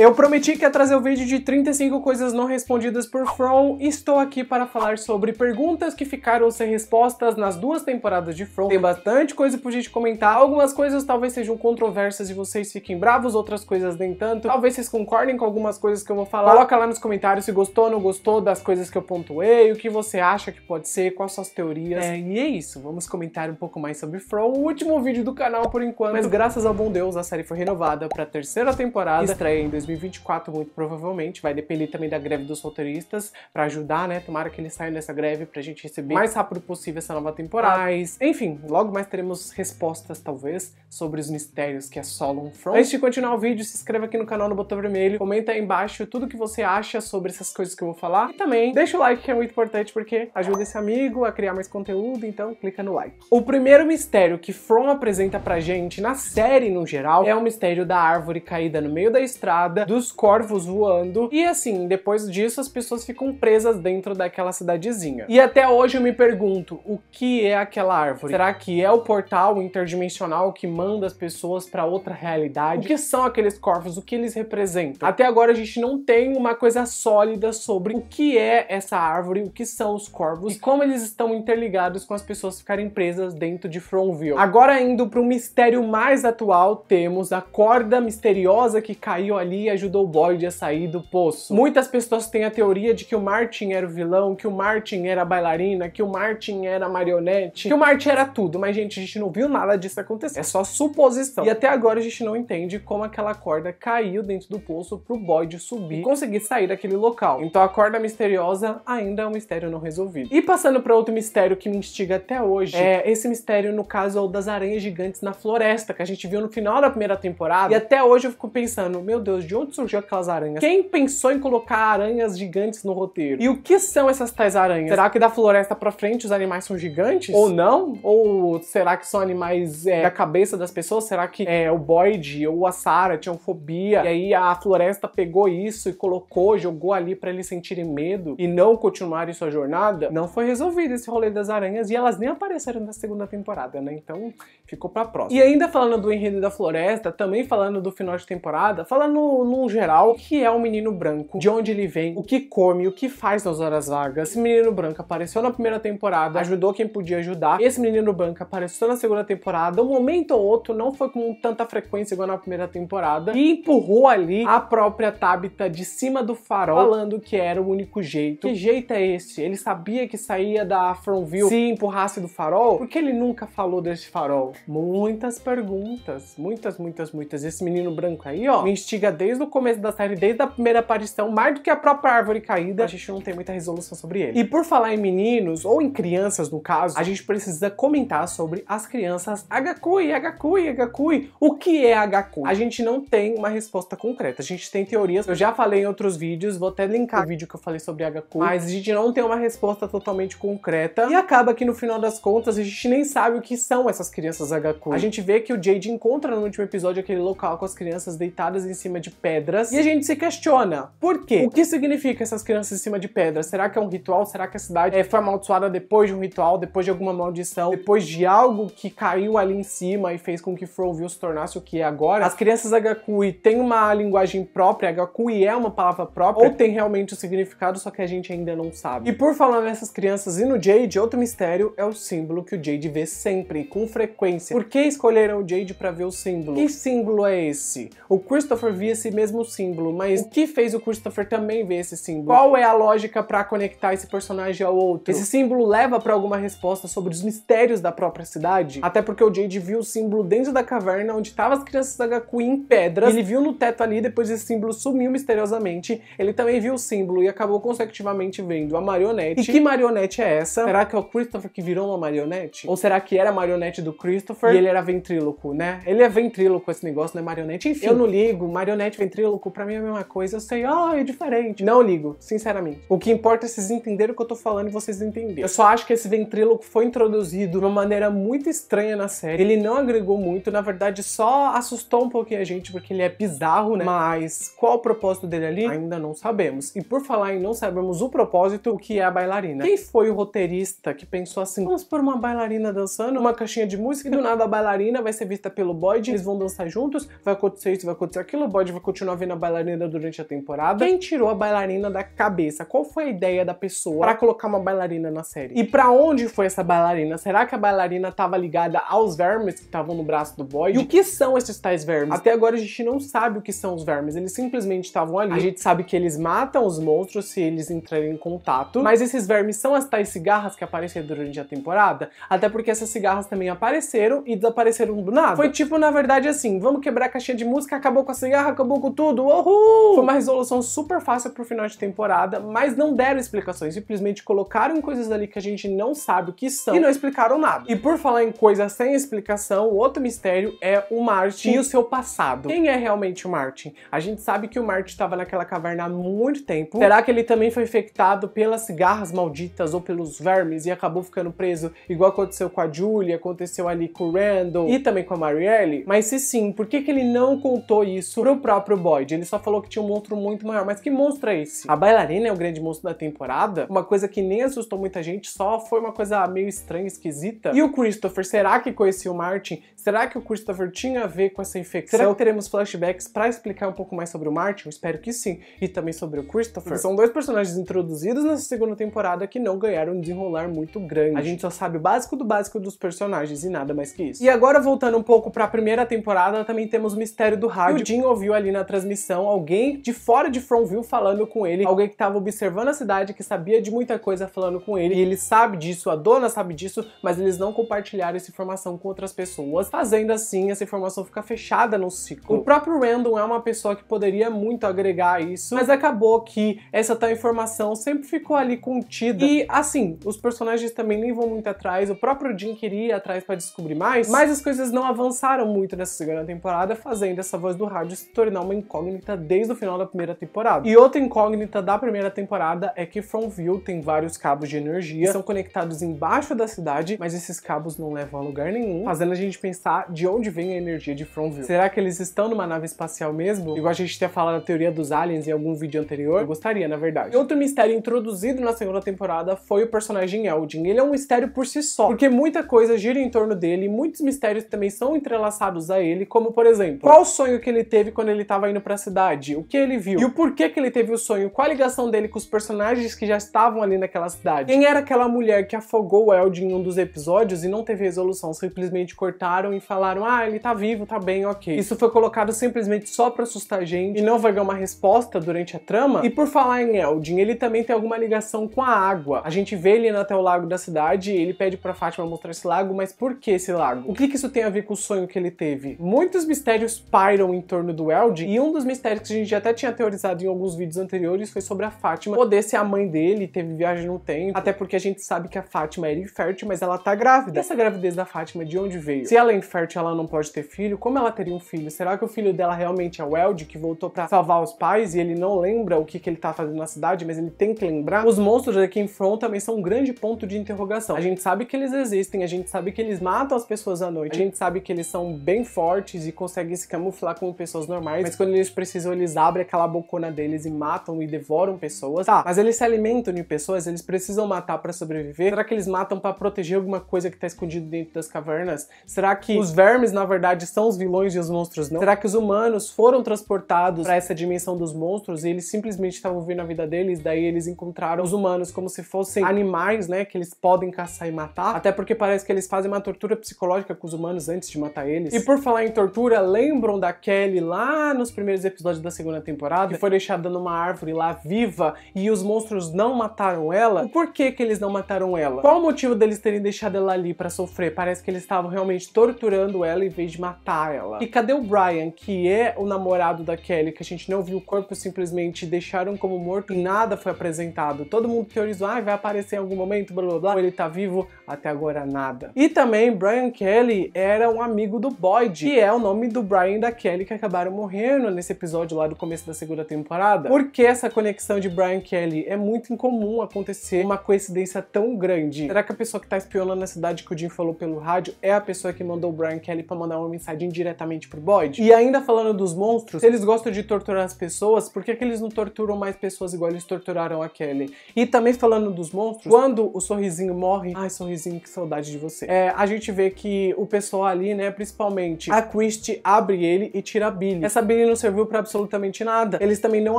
Eu prometi que ia trazer o vídeo de 35 coisas não respondidas por From e estou aqui para falar sobre perguntas que ficaram sem respostas nas duas temporadas de From. Tem bastante coisa pra gente comentar, algumas coisas talvez sejam controversas e vocês fiquem bravos, outras coisas nem tanto. Talvez vocês concordem com algumas coisas que eu vou falar. Coloca lá nos comentários se gostou, não gostou das coisas que eu pontuei, o que você acha que pode ser, quais suas teorias. É, e é isso, vamos comentar um pouco mais sobre From, o último vídeo do canal por enquanto. Mas graças ao bom Deus, a série foi renovada para a terceira temporada, estreia em 2020 2024, muito provavelmente. Vai depender também da greve dos roteiristas para ajudar, né? Tomara que eles saiam dessa greve pra gente receber o mais rápido possível essa nova temporada. Mas, enfim, logo mais teremos respostas, talvez, sobre os mistérios que assolam From. Antes de continuar o vídeo, se inscreva aqui no canal no botão vermelho, comenta aí embaixo tudo que você acha sobre essas coisas que eu vou falar e também deixa o like que é muito importante porque ajuda esse amigo a criar mais conteúdo, então clica no like. O primeiro mistério que From apresenta pra gente na série no geral é o mistério da árvore caída no meio da estrada dos corvos voando. E assim, depois disso, as pessoas ficam presas dentro daquela cidadezinha. E até hoje eu me pergunto, o que é aquela árvore? Será que é o portal interdimensional que manda as pessoas para outra realidade? O que são aqueles corvos? O que eles representam? Até agora a gente não tem uma coisa sólida sobre o que é essa árvore, o que são os corvos e como eles estão interligados com as pessoas ficarem presas dentro de Fromville. Agora indo para um mistério mais atual, temos a corda misteriosa que caiu ali ajudou ajudou Boyd a sair do poço. Muitas pessoas têm a teoria de que o Martin era o vilão, que o Martin era a bailarina, que o Martin era a marionete, que o Martin era tudo, mas gente, a gente não viu nada disso acontecer. É só suposição. E até agora a gente não entende como aquela corda caiu dentro do poço pro Boyd subir e conseguir sair daquele local. Então a corda misteriosa ainda é um mistério não resolvido. E passando para outro mistério que me instiga até hoje, é esse mistério no caso é o das aranhas gigantes na floresta, que a gente viu no final da primeira temporada, e até hoje eu fico pensando, meu Deus, de onde surgiu aquelas aranhas? Quem pensou em colocar aranhas gigantes no roteiro? E o que são essas tais aranhas? Será que da floresta pra frente os animais são gigantes? Ou não? Ou será que são animais é, da cabeça das pessoas? Será que é, o Boyd ou a Sarah tinham fobia e aí a floresta pegou isso e colocou, jogou ali para eles sentirem medo e não continuarem sua jornada? Não foi resolvido esse rolê das aranhas e elas nem apareceram na segunda temporada, né? Então ficou pra próxima. E ainda falando do enredo da floresta, também falando do final de temporada, falando num geral, que é o um menino branco, de onde ele vem, o que come, o que faz nas horas vagas. Esse menino branco apareceu na primeira temporada, ajudou quem podia ajudar. Esse menino branco apareceu na segunda temporada, um momento ou outro, não foi com tanta frequência igual na primeira temporada, e empurrou ali a própria Tabita de cima do farol, falando que era o único jeito. Que jeito é esse? Ele sabia que saía da Frontville, se empurrasse do farol? Por que ele nunca falou desse farol? Muitas perguntas, muitas, muitas, muitas. Esse menino branco aí, ó, me instiga desde desde o começo da série, desde a primeira aparição, mais do que a própria árvore caída, a gente não tem muita resolução sobre ele. E por falar em meninos, ou em crianças no caso, a gente precisa comentar sobre as crianças Agakui, Agakui, Agakui. O que é Agakui? A gente não tem uma resposta concreta, a gente tem teorias. Eu já falei em outros vídeos, vou até linkar o vídeo que eu falei sobre Agakui, mas a gente não tem uma resposta totalmente concreta. E acaba que no final das contas, a gente nem sabe o que são essas crianças Agakui. A gente vê que o Jade encontra no último episódio aquele local com as crianças deitadas em cima de pedras e a gente se questiona por quê? O que significa essas crianças em cima de pedras? Será que é um ritual? Será que a cidade é, foi amaldiçoada depois de um ritual, depois de alguma maldição, depois de algo que caiu ali em cima e fez com que Froville se tornasse o que é agora? As crianças Agakui têm uma linguagem própria, Agakui é uma palavra própria ou tem realmente o um significado, só que a gente ainda não sabe. E por falar nessas crianças e no Jade, outro mistério é o símbolo que o Jade vê sempre, com frequência. Por que escolheram o Jade para ver o símbolo? Que símbolo é esse? O Christopher via esse mesmo símbolo, mas o que fez o Christopher também ver esse símbolo? Qual é a lógica para conectar esse personagem ao outro? Esse símbolo leva para alguma resposta sobre os mistérios da própria cidade? Até porque o Jade viu o símbolo dentro da caverna onde estavam as crianças da Gaku em pedras, ele viu no teto ali, depois esse símbolo sumiu misteriosamente, ele também viu o símbolo e acabou consecutivamente vendo a marionete. E que marionete é essa? Será que é o Christopher que virou uma marionete? Ou será que era a marionete do Christopher e ele era ventríloco, né? Ele é ventríloco esse negócio, né? marionete? Enfim, eu não ligo, marionete ventríloco, para mim é a mesma coisa. Eu sei, ah, oh, é diferente. Não ligo, sinceramente. O que importa é vocês entenderem o que eu tô falando e vocês entenderem. Eu só acho que esse ventríloco foi introduzido de uma maneira muito estranha na série. Ele não agregou muito, na verdade, só assustou um pouquinho a gente, porque ele é bizarro, né? Mas qual o propósito dele ali? Ainda não sabemos. E por falar em não sabemos o propósito, o que é a bailarina? Quem foi o roteirista que pensou assim, vamos pôr uma bailarina dançando, uma caixinha de música, e do nada a bailarina vai ser vista pelo Boyd, eles vão dançar juntos, vai acontecer isso, vai acontecer aquilo, o Boyd vai acontecer continuar vendo a bailarina durante a temporada. Quem tirou a bailarina da cabeça? Qual foi a ideia da pessoa para colocar uma bailarina na série? E para onde foi essa bailarina? Será que a bailarina tava ligada aos vermes que estavam no braço do boy? E o que são esses tais vermes? Até agora a gente não sabe o que são os vermes, eles simplesmente estavam ali. A gente sabe que eles matam os monstros se eles entrarem em contato, mas esses vermes são as tais cigarras que apareceram durante a temporada, até porque essas cigarras também apareceram e desapareceram do nada. Foi tipo, na verdade, assim, vamos quebrar a caixinha de música, acabou com a cigarra, acabou pouco tudo. Uhul! Foi uma resolução super fácil pro final de temporada, mas não deram explicações, simplesmente colocaram coisas ali que a gente não sabe o que são e não explicaram nada. E por falar em coisas sem explicação, o outro mistério é o Martin e o seu passado. Quem é realmente o Martin? A gente sabe que o Martin estava naquela caverna há muito tempo. Uhum. Será que ele também foi infectado pelas cigarras malditas ou pelos vermes e acabou ficando preso, igual aconteceu com a Julia, aconteceu ali com o Randall e também com a Marielle? Mas se sim, por que, que ele não contou isso pro próprio pro Boyd, ele só falou que tinha um monstro muito maior. Mas que monstro é esse? A bailarina é o grande monstro da temporada? Uma coisa que nem assustou muita gente, só foi uma coisa meio estranha, esquisita. E o Christopher, será que conhecia o Martin? Será que o Christopher tinha a ver com essa infecção? Será que teremos flashbacks para explicar um pouco mais sobre o Martin? Eu espero que sim. E também sobre o Christopher. Hum. São dois personagens introduzidos nessa segunda temporada que não ganharam um desenrolar muito grande. A gente só sabe o básico do básico dos personagens e nada mais que isso. E agora, voltando um pouco para a primeira temporada, também temos o mistério do rádio. E o Jim ouviu ali na na transmissão alguém de fora de Frontville falando com ele, alguém que estava observando a cidade, que sabia de muita coisa falando com ele, e ele sabe disso, a dona sabe disso, mas eles não compartilharam essa informação com outras pessoas, fazendo assim essa informação ficar fechada no ciclo. O próprio Random é uma pessoa que poderia muito agregar isso, mas acabou que essa tal informação sempre ficou ali contida. E assim, os personagens também nem vão muito atrás, o próprio Jim queria atrás para descobrir mais, mas as coisas não avançaram muito nessa segunda temporada, fazendo essa voz do rádio se tornar é uma incógnita desde o final da primeira temporada. E outra incógnita da primeira temporada é que Fromville tem vários cabos de energia que são conectados embaixo da cidade, mas esses cabos não levam a lugar nenhum, fazendo a gente pensar de onde vem a energia de Fromville. Será que eles estão numa nave espacial mesmo? Igual a gente tinha falado na teoria dos aliens em algum vídeo anterior? Eu gostaria, na verdade. E outro mistério introduzido na segunda temporada foi o personagem Eldin. Ele é um mistério por si só, porque muita coisa gira em torno dele e muitos mistérios também são entrelaçados a ele, como por exemplo, qual o sonho que ele teve quando ele estava indo para a cidade, o que ele viu e o porquê que ele teve o sonho, qual a ligação dele com os personagens que já estavam ali naquela cidade. Quem era aquela mulher que afogou o Eldin em um dos episódios e não teve resolução, simplesmente cortaram e falaram: "Ah, ele tá vivo, tá bem, OK". Isso foi colocado simplesmente só para assustar a gente e não vai ganhar uma resposta durante a trama. E por falar em Eldin, ele também tem alguma ligação com a água. A gente vê ele indo até o lago da cidade, ele pede para Fátima mostrar esse lago, mas por que esse lago? O que, que isso tem a ver com o sonho que ele teve? Muitos mistérios pairam em torno do Eldin e um dos mistérios que a gente até tinha teorizado em alguns vídeos anteriores foi sobre a Fátima poder ser a mãe dele, teve viagem no tempo, até porque a gente sabe que a Fátima era infértil, mas ela tá grávida. E essa gravidez da Fátima, de onde veio? Se ela é infértil, ela não pode ter filho, como ela teria um filho? Será que o filho dela realmente é o Eld, que voltou para salvar os pais e ele não lembra o que, que ele tá fazendo na cidade, mas ele tem que lembrar? Os monstros aqui em Front também são um grande ponto de interrogação. A gente sabe que eles existem, a gente sabe que eles matam as pessoas à noite, a gente sabe que eles são bem fortes e conseguem se camuflar como pessoas normais, quando eles precisam, eles abrem aquela bocona deles e matam e devoram pessoas. Tá, mas eles se alimentam de pessoas, eles precisam matar para sobreviver. Será que eles matam para proteger alguma coisa que tá escondida dentro das cavernas? Será que os vermes, na verdade, são os vilões e os monstros não? Será que os humanos foram transportados para essa dimensão dos monstros e eles simplesmente estavam vivendo a vida deles, daí eles encontraram os humanos como se fossem animais, né, que eles podem caçar e matar? Até porque parece que eles fazem uma tortura psicológica com os humanos antes de matar eles. E por falar em tortura, lembram da Kelly lá nos primeiros episódios da segunda temporada, que foi deixada numa árvore lá viva e os monstros não mataram ela, por que que eles não mataram ela? Qual o motivo deles terem deixado ela ali para sofrer? Parece que eles estavam realmente torturando ela em vez de matar ela. E cadê o Brian, que é o namorado da Kelly, que a gente não viu o corpo, simplesmente deixaram como morto e nada foi apresentado. Todo mundo teorizou, ah, vai aparecer em algum momento, blá blá blá, ele tá vivo, até agora nada. E também Brian Kelly era um amigo do Boyd, que é o nome do Brian da Kelly que acabaram morrendo nesse episódio lá do começo da segunda temporada, porque essa conexão de Brian Kelly é muito incomum acontecer uma coincidência tão grande. Será que a pessoa que tá espionando na cidade que o Jim falou pelo rádio é a pessoa que mandou o Brian Kelly para mandar uma mensagem diretamente pro Boyd? E ainda falando dos monstros, se eles gostam de torturar as pessoas, por que, que eles não torturam mais pessoas igual eles torturaram a Kelly? E também falando dos monstros, quando o sorrisinho morre, ai, sorrisinho, que saudade de você. É, a gente vê que o pessoal ali, né, principalmente a Christie abre ele e tira a Billy. Essa Billy ele não serviu para absolutamente nada. Eles também não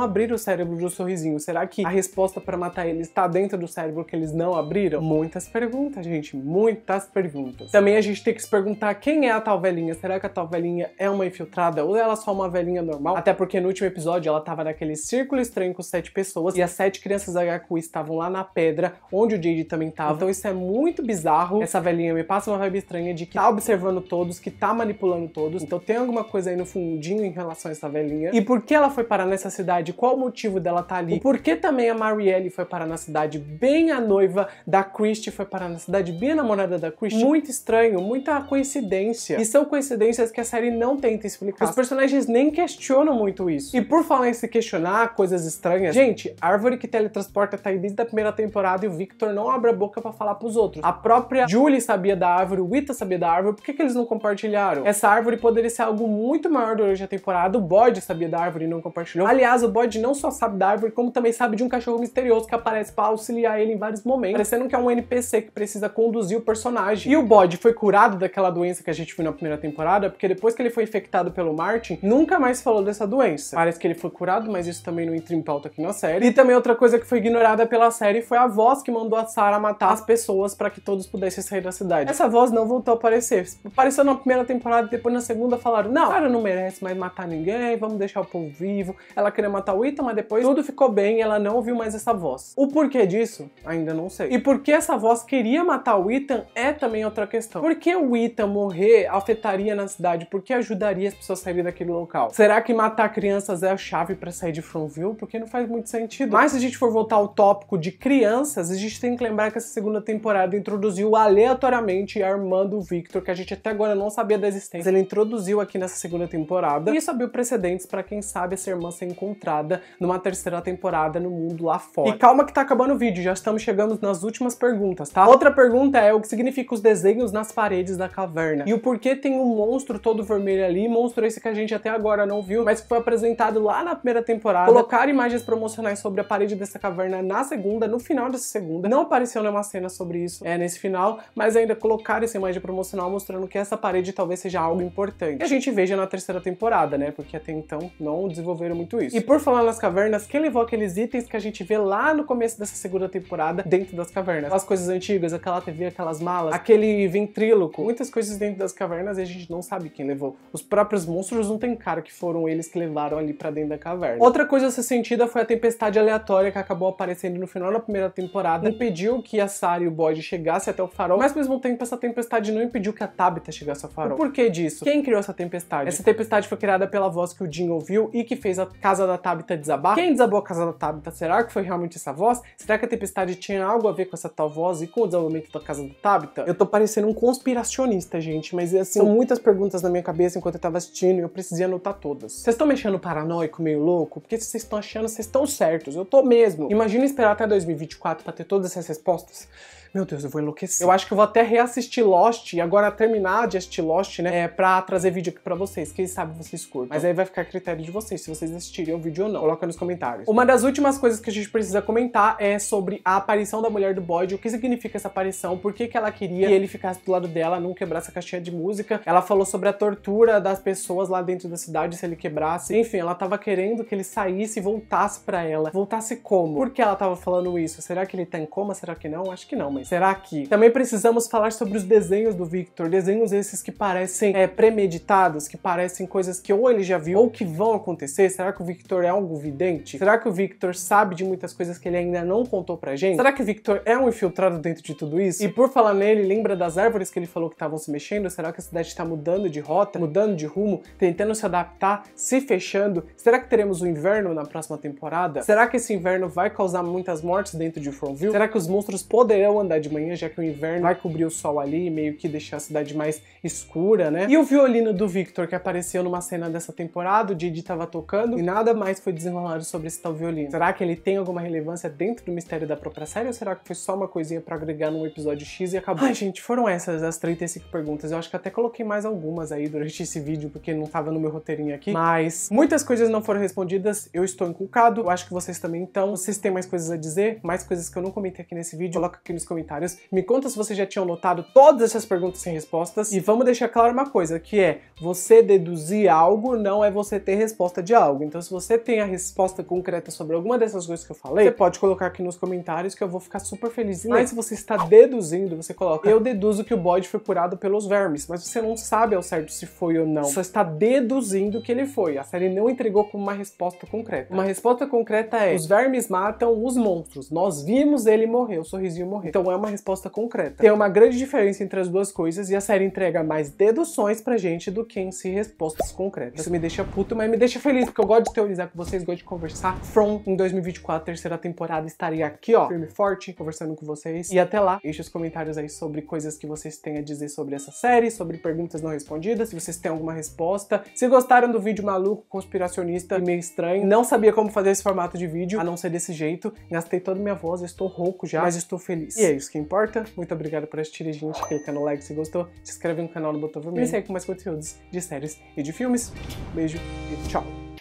abriram o cérebro do sorrisinho. Será que a resposta para matar ele está dentro do cérebro que eles não abriram? Muitas perguntas, gente, muitas perguntas. Também a gente tem que se perguntar quem é a tal velhinha. Será que a tal velhinha é uma infiltrada ou ela é só uma velhinha normal? Até porque no último episódio ela tava naquele círculo estranho com sete pessoas e as sete crianças da HQ estavam lá na pedra onde o Jade também tava. Então isso é muito bizarro. Essa velhinha me passa uma vibe estranha de que tá observando todos, que tá manipulando todos. Então tem alguma coisa aí no fundinho em relação essa velhinha. E por que ela foi parar nessa cidade? Qual o motivo dela estar tá ali? por que também a Marielle foi parar na cidade? Bem a noiva da Christie foi parar na cidade, bem a namorada da Christie. Muito estranho, muita coincidência. E são coincidências que a série não tenta explicar. Os personagens nem questionam muito isso. E por falar em se questionar coisas estranhas, gente, a árvore que teletransporta tá aí desde a primeira temporada e o Victor não abre a boca para falar pros outros. A própria Julie sabia da árvore, o Ita sabia da árvore, por que, que eles não compartilharam? Essa árvore poderia ser algo muito maior durante a temporada o Bode sabia da árvore e não compartilhou. Aliás, o Bode não só sabe da árvore, como também sabe de um cachorro misterioso que aparece para auxiliar ele em vários momentos, parecendo que é um NPC que precisa conduzir o personagem. E o Bode foi curado daquela doença que a gente viu na primeira temporada, porque depois que ele foi infectado pelo Martin, nunca mais falou dessa doença. Parece que ele foi curado, mas isso também não entra em pauta aqui na série. E também outra coisa que foi ignorada pela série foi a voz que mandou a Sarah matar as pessoas para que todos pudessem sair da cidade. Essa voz não voltou a aparecer. Apareceu na primeira temporada e depois na segunda falaram: "Não, a Sarah não merece mais matar ninguém" ninguém, vamos deixar o povo vivo. Ela queria matar o Ita, mas depois tudo ficou bem ela não ouviu mais essa voz. O porquê disso, ainda não sei. E por que essa voz queria matar o Ethan é também outra questão. Por que o Ethan morrer afetaria na cidade? Por que ajudaria as pessoas a saírem daquele local? Será que matar crianças é a chave para sair de Fromville? Porque não faz muito sentido. Mas se a gente for voltar ao tópico de crianças, a gente tem que lembrar que essa segunda temporada introduziu aleatoriamente Armando Victor, que a gente até agora não sabia da existência. Ele introduziu aqui nessa segunda temporada e isso abriu precedentes para quem sabe essa irmã ser encontrada numa terceira temporada no mundo lá fora. E calma que tá acabando o vídeo, já estamos chegando nas últimas perguntas, tá? Outra pergunta é o que significa os desenhos nas paredes da caverna. E o porquê tem um monstro todo vermelho ali, monstro esse que a gente até agora não viu, mas que foi apresentado lá na primeira temporada. Colocaram imagens promocionais sobre a parede dessa caverna na segunda, no final dessa segunda. Não apareceu nenhuma cena sobre isso é, nesse final, mas ainda colocaram essa imagem promocional mostrando que essa parede talvez seja algo importante. E a gente veja na terceira temporada, né? porque até então não desenvolveram muito isso. E por falar nas cavernas, quem levou aqueles itens que a gente vê lá no começo dessa segunda temporada dentro das cavernas? As coisas antigas, aquela TV, aquelas malas, aquele ventríloco, muitas coisas dentro das cavernas e a gente não sabe quem levou. Os próprios monstros não tem cara que foram eles que levaram ali para dentro da caverna. Outra coisa a ser sentida foi a tempestade aleatória que acabou aparecendo no final da primeira temporada, impediu que a Sari e o Boyd chegassem até o farol, mas ao mesmo tempo essa tempestade não impediu que a Tabitha chegasse ao farol. O porquê disso? Quem criou essa tempestade? Essa tempestade foi criada pela voz que o Jim ouviu e que fez a casa da Tabitha desabar? Quem desabou a casa da Tabitha? Será que foi realmente essa voz? Será que a tempestade tinha algo a ver com essa tal voz e com o desabamento da casa da Tabitha? Eu tô parecendo um conspiracionista, gente, mas assim, são muitas perguntas na minha cabeça enquanto eu tava assistindo e eu precisei anotar todas. Vocês estão mexendo paranoico, meio louco? Porque se vocês estão achando, vocês estão certos. Eu tô mesmo. Imagina esperar até 2024 para ter todas essas respostas. Meu Deus, eu vou enlouquecer. Eu acho que eu vou até reassistir Lost e agora terminar de assistir Lost, né? É, pra trazer vídeo aqui pra vocês. Quem sabe vocês curtam. Mas aí vai ficar a critério de vocês, se vocês assistirem o vídeo ou não. Coloca nos comentários. Uma das últimas coisas que a gente precisa comentar é sobre a aparição da mulher do Boyd, o que significa essa aparição, por que, que ela queria que ele ficasse do lado dela, não quebrasse a caixinha de música. Ela falou sobre a tortura das pessoas lá dentro da cidade se ele quebrasse. Enfim, ela tava querendo que ele saísse e voltasse para ela. Voltasse como? Por que ela tava falando isso? Será que ele tá em coma? Será que não? Acho que não, mas filmes. Será que? Também precisamos falar sobre os desenhos do Victor, desenhos esses que parecem é, premeditados, que parecem coisas que ou ele já viu ou que vão acontecer. Será que o Victor é algo vidente? Será que o Victor sabe de muitas coisas que ele ainda não contou pra gente? Será que o Victor é um infiltrado dentro de tudo isso? E por falar nele, lembra das árvores que ele falou que estavam se mexendo? Será que a cidade está mudando de rota, mudando de rumo, tentando se adaptar, se fechando? Será que teremos o um inverno na próxima temporada? Será que esse inverno vai causar muitas mortes dentro de Frontville? Será que os monstros poderão andar de manhã, já que o inverno vai cobrir o sol ali, meio que deixar a cidade mais escura, né? E o violino do Victor, que apareceu numa cena dessa temporada, o Didi tava tocando, e nada mais foi desenrolado sobre esse tal violino. Será que ele tem alguma relevância dentro do mistério da própria série, ou será que foi só uma coisinha para agregar num episódio X e acabou? Ai, gente, foram essas as 35 perguntas. Eu acho que até coloquei mais algumas aí durante esse vídeo, porque não tava no meu roteirinho aqui, mas muitas coisas não foram respondidas, eu estou inculcado, eu acho que vocês também então. Vocês têm mais coisas a dizer, mais coisas que eu não comentei aqui nesse vídeo, coloca aqui nos comentários comentários, me conta se você já tinha anotado todas essas perguntas sem respostas e vamos deixar claro uma coisa, que é você deduzir algo não é você ter resposta de algo. Então se você tem a resposta concreta sobre alguma dessas coisas que eu falei, você pode colocar aqui nos comentários que eu vou ficar super feliz. Mas se você está deduzindo, você coloca eu deduzo que o bode foi curado pelos vermes, mas você não sabe ao certo se foi ou não. Só está deduzindo que ele foi. A série não entregou como uma resposta concreta. Uma resposta concreta é os vermes matam os monstros. Nós vimos ele morrer, o sorrisinho morrer. Então é uma resposta concreta. Tem uma grande diferença entre as duas coisas e a série entrega mais deduções pra gente do que em si respostas concretas. Isso me deixa puto, mas me deixa feliz, porque eu gosto de teorizar com vocês, gosto de conversar. From, em 2024, terceira temporada, estarei aqui, ó, firme e forte, conversando com vocês. E até lá, deixe os comentários aí sobre coisas que vocês têm a dizer sobre essa série, sobre perguntas não respondidas, se vocês têm alguma resposta. Se gostaram do vídeo maluco, conspiracionista e meio estranho, não sabia como fazer esse formato de vídeo, a não ser desse jeito. Gastei toda minha voz, estou rouco já, mas estou feliz. E é isso isso que importa. Muito obrigado por assistir, gente. Clica no like se gostou, se inscreve no canal no botão vermelho e segue com mais conteúdos de séries e de filmes. Beijo e tchau!